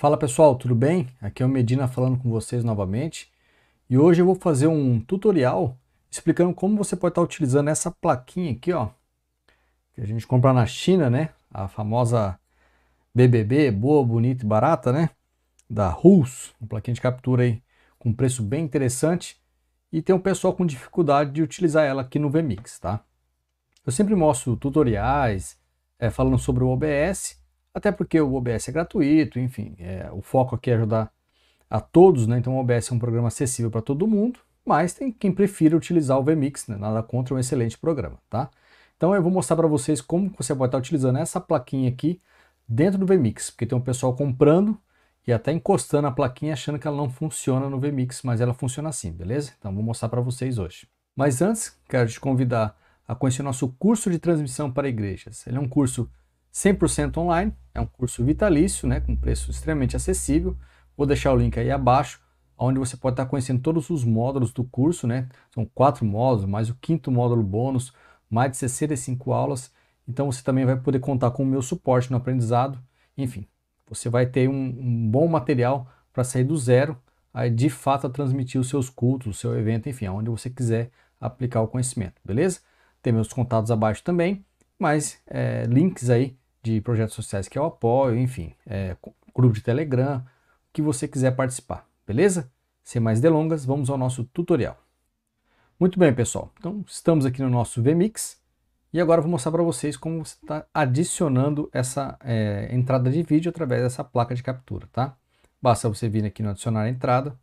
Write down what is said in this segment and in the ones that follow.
Fala pessoal, tudo bem? Aqui é o Medina falando com vocês novamente e hoje eu vou fazer um tutorial explicando como você pode estar utilizando essa plaquinha aqui, ó, que a gente compra na China, né? A famosa BBB, boa, bonita e barata, né? Da Rus, uma plaquinha de captura aí com preço bem interessante e tem um pessoal com dificuldade de utilizar ela aqui no VMix, tá? Eu sempre mostro tutoriais é, falando sobre o OBS até porque o OBS é gratuito, enfim, é, o foco aqui é ajudar a todos, né? Então o OBS é um programa acessível para todo mundo, mas tem quem prefira utilizar o vMix, né? Nada contra, é um excelente programa, tá? Então eu vou mostrar para vocês como você pode estar tá utilizando essa plaquinha aqui dentro do vMix, porque tem um pessoal comprando e até encostando a plaquinha achando que ela não funciona no vMix, mas ela funciona assim, beleza? Então vou mostrar para vocês hoje. Mas antes, quero te convidar a conhecer o nosso curso de transmissão para igrejas. Ele é um curso 100% online, é um curso vitalício, né, com preço extremamente acessível. Vou deixar o link aí abaixo, onde você pode estar conhecendo todos os módulos do curso, né? São quatro módulos, mais o quinto módulo bônus, mais de 65 aulas. Então você também vai poder contar com o meu suporte no aprendizado. Enfim, você vai ter um, um bom material para sair do zero, aí de fato a transmitir os seus cultos, o seu evento, enfim, aonde você quiser aplicar o conhecimento, beleza? Tem meus contatos abaixo também, mais é, eh, links aí de projetos sociais que eu apoio, enfim, é, grupo de Telegram, o que você quiser participar, beleza? Sem mais delongas, vamos ao nosso tutorial. Muito bem, pessoal. Então, estamos aqui no nosso vMix e agora eu vou mostrar para vocês como você está adicionando essa é, entrada de vídeo através dessa placa de captura, tá? Basta você vir aqui no adicionar entrada,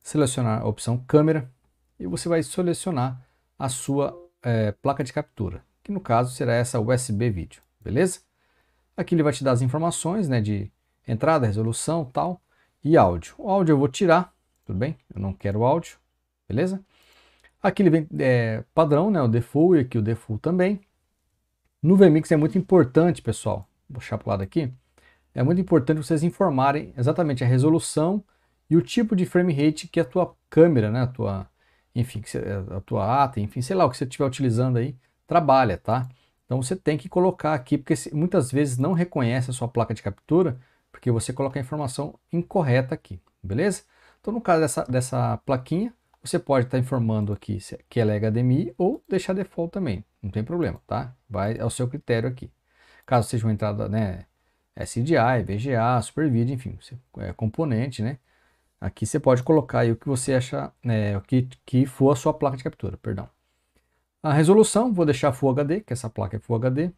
selecionar a opção câmera e você vai selecionar a sua é, placa de captura, que no caso será essa USB vídeo, beleza? Aqui ele vai te dar as informações né, de entrada, resolução tal e áudio. O áudio eu vou tirar, tudo bem? Eu não quero áudio, beleza? Aqui ele vem é, padrão, né, o default e aqui o default também. No vMix é muito importante, pessoal, vou puxar para o lado aqui, é muito importante vocês informarem exatamente a resolução e o tipo de frame rate que a tua câmera, né, a tua, enfim, a tua ata, enfim, sei lá, o que você estiver utilizando aí, trabalha, tá? Então você tem que colocar aqui, porque muitas vezes não reconhece a sua placa de captura, porque você coloca a informação incorreta aqui, beleza? Então no caso dessa, dessa plaquinha, você pode estar tá informando aqui que ela é HDMI ou deixar default também, não tem problema, tá? Vai ao é seu critério aqui. Caso seja uma entrada, né, SDI, VGA, SuperVid, enfim, é componente, né? Aqui você pode colocar o que você acha, né, o que, que for a sua placa de captura, perdão. A resolução, vou deixar Full HD, que essa placa é Full HD.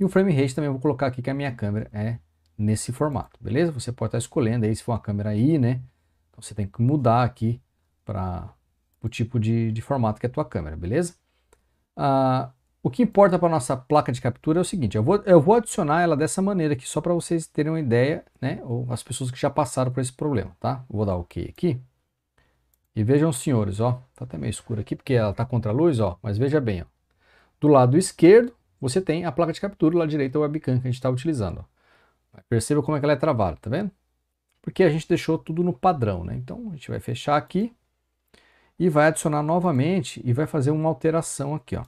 E o frame rate também vou colocar aqui que a minha câmera é nesse formato, beleza? Você pode estar tá escolhendo aí se for uma câmera aí, né? Então você tem que mudar aqui para o tipo de, de, formato que é a tua câmera, beleza? Ah, o que importa para nossa placa de captura é o seguinte, eu vou, eu vou adicionar ela dessa maneira aqui, só para vocês terem uma ideia, né? Ou as pessoas que já passaram por esse problema, tá? Vou dar OK aqui. E vejam, senhores, ó, tá até meio escuro aqui porque ela tá contra a luz, ó, mas veja bem, ó. Do lado esquerdo, você tem a placa de captura, lá direita o webcam que a gente está utilizando. Ó. Perceba como é que ela é travada, tá vendo? Porque a gente deixou tudo no padrão, né? Então, a gente vai fechar aqui e vai adicionar novamente e vai fazer uma alteração aqui, ó.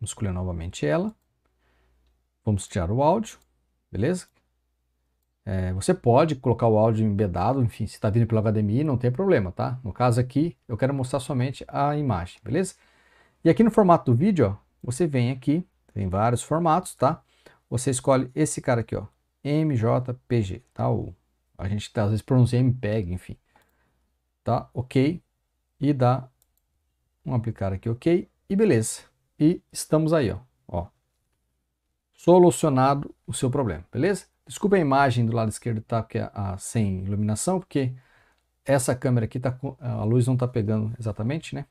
Vamos escolher novamente ela. Vamos tirar o áudio, beleza? É, você pode colocar o áudio embedado, enfim, se está vindo pelo HDMI, não tem problema, tá? No caso aqui, eu quero mostrar somente a imagem, beleza? E aqui no formato do vídeo, ó, você vem aqui, tem vários formatos, tá? Você escolhe esse cara aqui, ó, MJPG, tá? o? a gente tá, às vezes pronuncia MPEG, enfim. Tá? Ok. E dá um aplicar aqui, ok. E beleza. E estamos aí, ó. ó solucionado o seu problema, beleza? Desculpa a imagem do lado esquerdo, tá? Porque é a, sem iluminação, porque essa câmera aqui tá a luz não tá pegando exatamente, né?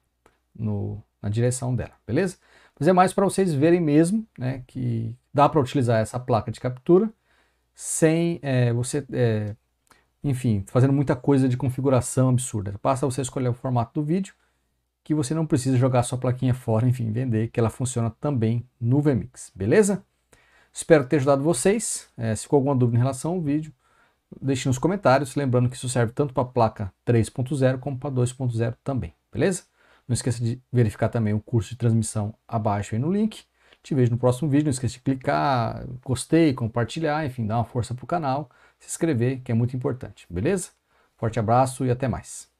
No, na direção dela, beleza? Mas é mais para vocês verem mesmo, né? Que dá para utilizar essa placa de captura sem é, você, é, enfim, fazendo muita coisa de configuração absurda. Basta você escolher o formato do vídeo que você não precisa jogar sua plaquinha fora, enfim, vender, que ela funciona também no VMix, beleza? Espero ter ajudado vocês. É, se ficou alguma dúvida em relação ao vídeo, deixe nos comentários. Lembrando que isso serve tanto para a placa 3.0 como para 2.0 também, beleza? Não esqueça de verificar também o curso de transmissão abaixo aí no link. Te vejo no próximo vídeo. Não esqueça de clicar, gostei, compartilhar, enfim, dar uma força para o canal, se inscrever, que é muito importante, beleza? Forte abraço e até mais.